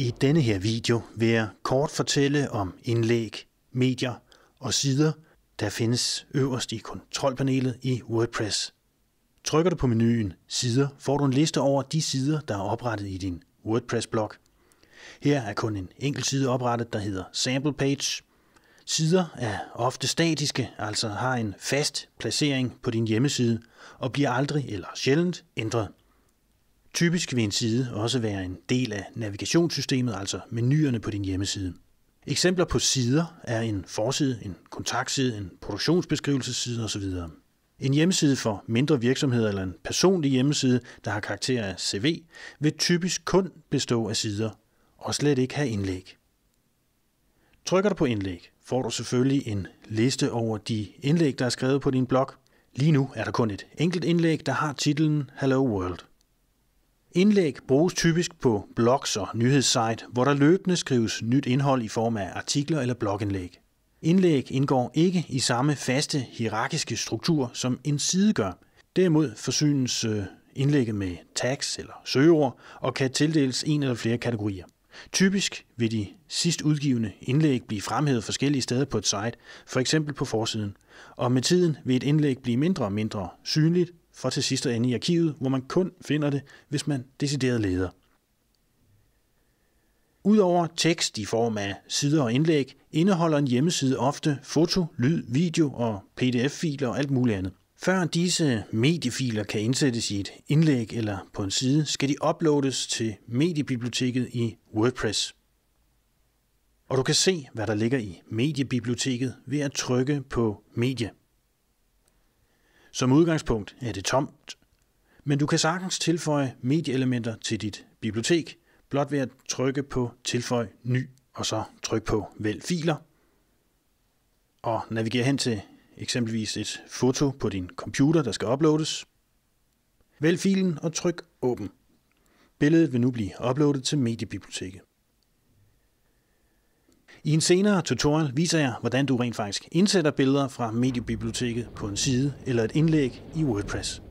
I denne her video vil jeg kort fortælle om indlæg, medier og sider, der findes øverst i kontrolpanelet i WordPress. Trykker du på menuen Sider, får du en liste over de sider, der er oprettet i din WordPress-blog. Her er kun en enkelt side oprettet, der hedder Sample Page. Sider er ofte statiske, altså har en fast placering på din hjemmeside og bliver aldrig eller sjældent ændret. Typisk vil en side også være en del af navigationssystemet, altså menuerne på din hjemmeside. Eksempler på sider er en forside, en kontaktside, en produktionsbeskrivelsesside osv. En hjemmeside for mindre virksomheder eller en personlig hjemmeside, der har karakter af CV, vil typisk kun bestå af sider og slet ikke have indlæg. Trykker du på indlæg, får du selvfølgelig en liste over de indlæg, der er skrevet på din blog. Lige nu er der kun et enkelt indlæg, der har titlen Hello World. Indlæg bruges typisk på blogs og nyhedssite, hvor der løbende skrives nyt indhold i form af artikler eller blogindlæg. Indlæg indgår ikke i samme faste hierarkiske struktur, som en side gør. Derimod forsynes øh, indlægget med tags eller søgeord og kan tildeles en eller flere kategorier. Typisk vil de sidst udgivende indlæg blive fremhævet forskellige steder på et site, for eksempel på forsiden, og med tiden vil et indlæg blive mindre og mindre synligt, for til sidst at ende i arkivet, hvor man kun finder det, hvis man decideret leder. Udover tekst i form af sider og indlæg, indeholder en hjemmeside ofte foto, lyd, video og pdf-filer og alt muligt andet. Før disse mediefiler kan indsættes i et indlæg eller på en side, skal de uploades til mediebiblioteket i WordPress. Og du kan se, hvad der ligger i mediebiblioteket ved at trykke på Medie. Som udgangspunkt er det tomt, men du kan sagtens tilføje medieelementer til dit bibliotek, blot ved at trykke på Tilføj ny, og så tryk på Vælg filer, og navigere hen til eksempelvis et foto på din computer, der skal uploades. Vælg filen og tryk åben. Billedet vil nu blive uploadet til mediebiblioteket. I en senere tutorial viser jeg, hvordan du rent faktisk indsætter billeder fra mediebiblioteket på en side eller et indlæg i WordPress.